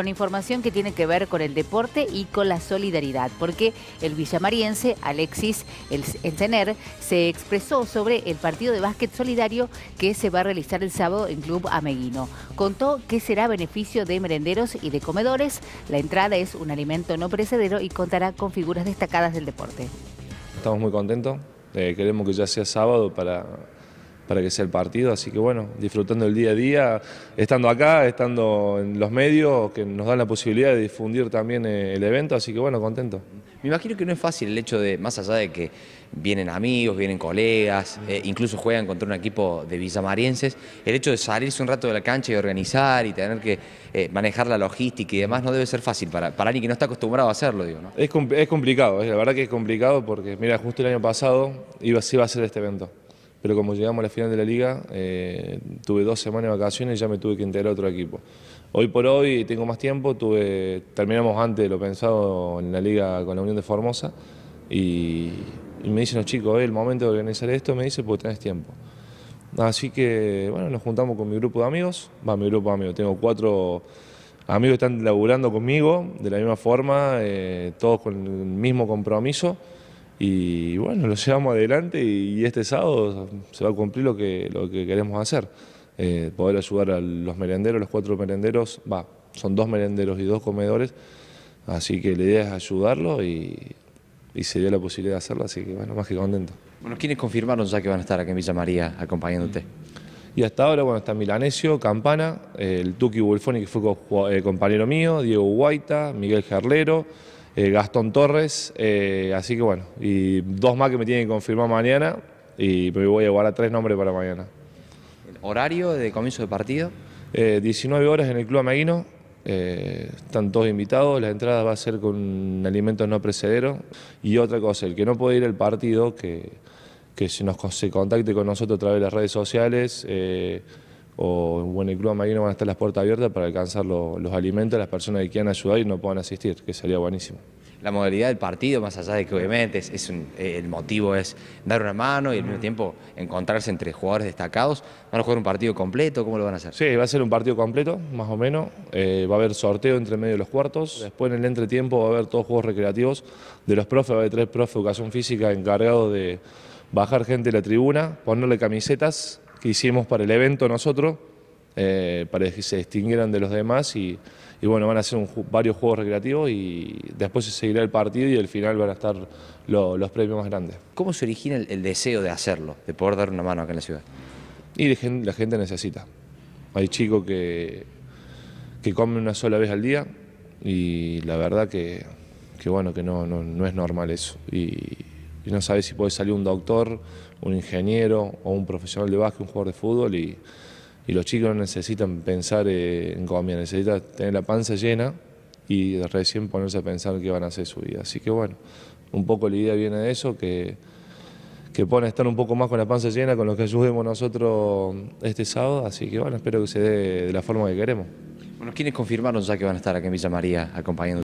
Con información que tiene que ver con el deporte y con la solidaridad, porque el villamariense Alexis Encener se expresó sobre el partido de básquet solidario que se va a realizar el sábado en Club Ameguino. Contó que será beneficio de merenderos y de comedores. La entrada es un alimento no perecedero y contará con figuras destacadas del deporte. Estamos muy contentos. Eh, queremos que ya sea sábado para para que sea el partido. Así que bueno, disfrutando el día a día, estando acá, estando en los medios que nos dan la posibilidad de difundir también eh, el evento, así que bueno, contento. Me imagino que no es fácil el hecho de, más allá de que vienen amigos, vienen colegas, eh, incluso juegan contra un equipo de villamarienses, el hecho de salirse un rato de la cancha y organizar y tener que eh, manejar la logística y demás no debe ser fácil para, para alguien que no está acostumbrado a hacerlo, digo, ¿no? Es, es complicado, la verdad que es complicado porque, mira, justo el año pasado iba, a ser este evento pero como llegamos a la final de la liga, eh, tuve dos semanas de vacaciones y ya me tuve que integrar a otro equipo. Hoy por hoy tengo más tiempo, tuve, terminamos antes de lo pensado en la liga con la Unión de Formosa y, me dicen los chicos, eh, el momento de organizar esto, me dice, pues tenés tiempo. Así que, bueno, nos juntamos con mi grupo de amigos, va mi grupo de amigos, tengo cuatro amigos que están laburando conmigo de la misma forma, eh, todos con el mismo compromiso y bueno, lo llevamos adelante y, este sábado se va a cumplir lo que, lo que queremos hacer. Eh, poder ayudar a los merenderos, los cuatro merenderos, va, son dos merenderos y dos comedores, así que la idea es ayudarlo y, se dio la posibilidad de hacerlo, así que bueno, más que contento. Bueno, ¿quiénes confirmaron ya que van a estar aquí en Villa María acompañándote? Y hasta ahora, bueno, está Milanesio, Campana, el Tuki Wolfoni, que fue eh, compañero mío, Diego Guaita, Miguel Gerlero, eh, Gastón Torres, eh, así que bueno, y dos más que me tienen que confirmar mañana y me voy a llevar a tres nombres para mañana. horario de comienzo de partido? 19 eh, horas en el Club Ameguino, están todos invitados, la entrada va a ser con alimentos no precederos y otra cosa, el que no puede ir al partido, que, que se, nos, se contacte con nosotros a través de las redes sociales o en el Club Amarino van a estar las puertas abiertas para alcanzar los, los alimentos a las personas que quieran ayudar y no puedan asistir, que sería buenísimo la modalidad del partido, más allá de que obviamente es, eh, el motivo es dar una mano y al mismo tiempo encontrarse entre jugadores destacados. ¿Van a jugar un partido completo? ¿Cómo lo van a hacer? Sí, va a ser un partido completo, más o menos. Eh, va a haber sorteo entre medio de los cuartos. Después en el entretiempo va a haber todos juegos recreativos de los profes. Va a haber tres profes de educación física encargados de bajar gente de la tribuna, ponerle camisetas que hicimos para el evento nosotros, eh, para que se distinguieran de los demás y y bueno, van a ser varios juegos recreativos y después se seguirá el partido y al final van a estar los premios más grandes. ¿Cómo se origina el, deseo de hacerlo, de poder dar una mano acá en la ciudad? Y la gente, necesita. Hay chicos que, que comen una sola vez al día y la verdad que, bueno, que no, no, es normal eso. Y, no sabes si puede salir un doctor, un ingeniero o un profesional de básquet, un jugador de fútbol y y los chicos necesitan pensar eh, en comida, necesitan tener la panza llena y recién ponerse a pensar qué van a hacer su vida. Así que bueno, un poco la idea viene de eso, que, que a estar un poco más con la panza llena, con los que ayudemos nosotros este sábado, así que bueno, espero que se dé de la forma que queremos. Bueno, ¿quiénes confirmaron ya que van a estar aquí en Villa María acompañando?